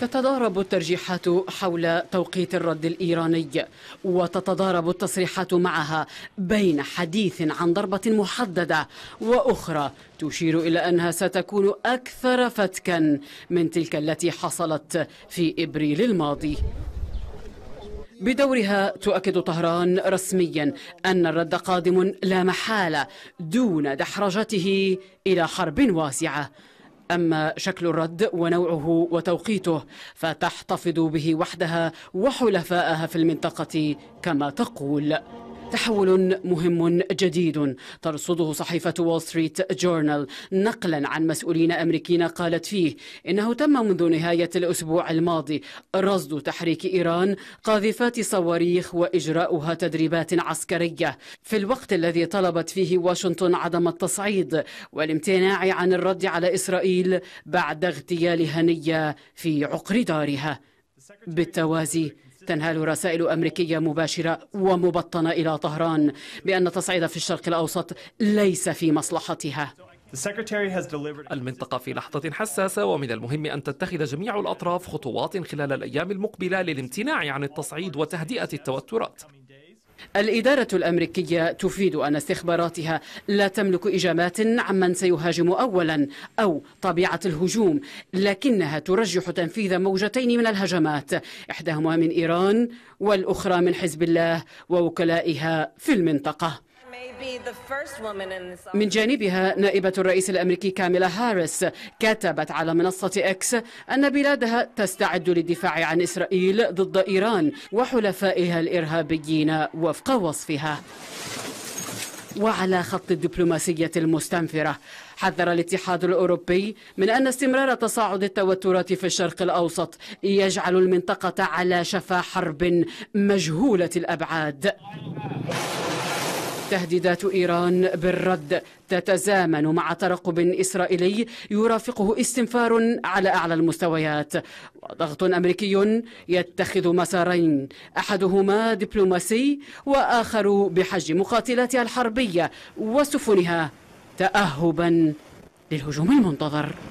تتضارب الترجيحات حول توقيت الرد الايراني وتتضارب التصريحات معها بين حديث عن ضربه محدده واخرى تشير الى انها ستكون اكثر فتكا من تلك التي حصلت في ابريل الماضي بدورها تؤكد طهران رسميا ان الرد قادم لا محاله دون دحرجته الى حرب واسعه أما شكل الرد ونوعه وتوقيته فتحتفظ به وحدها وحلفائها في المنطقة كما تقول تحول مهم جديد ترصده صحيفة وول ستريت جورنال نقلا عن مسؤولين أمريكيين قالت فيه إنه تم منذ نهاية الأسبوع الماضي رصد تحريك إيران قاذفات صواريخ وإجراؤها تدريبات عسكرية في الوقت الذي طلبت فيه واشنطن عدم التصعيد والامتناع عن الرد على إسرائيل بعد اغتيال هنية في عقر دارها بالتوازي تنهال رسائل أمريكية مباشرة ومبطنة إلى طهران بأن تصعيد في الشرق الأوسط ليس في مصلحتها المنطقة في لحظة حساسة ومن المهم أن تتخذ جميع الأطراف خطوات خلال الأيام المقبلة للامتناع عن التصعيد وتهدئة التوترات الإدارة الأمريكية تفيد أن استخباراتها لا تملك إجابات عمن سيهاجم أولا أو طبيعة الهجوم لكنها ترجح تنفيذ موجتين من الهجمات إحداهما من إيران والأخرى من حزب الله ووكلائها في المنطقة من جانبها نائبة الرئيس الأمريكي كاميلا هاريس كتبت على منصة إكس أن بلادها تستعد للدفاع عن إسرائيل ضد إيران وحلفائها الإرهابيين وفق وصفها وعلى خط الدبلوماسية المستنفرة حذر الاتحاد الأوروبي من أن استمرار تصاعد التوترات في الشرق الأوسط يجعل المنطقة على شفا حرب مجهولة الأبعاد تهديدات إيران بالرد تتزامن مع ترقب إسرائيلي يرافقه استنفار على أعلى المستويات وضغط أمريكي يتخذ مسارين أحدهما دبلوماسي وآخر بحجم مقاتلاتها الحربية وسفنها تأهبا للهجوم المنتظر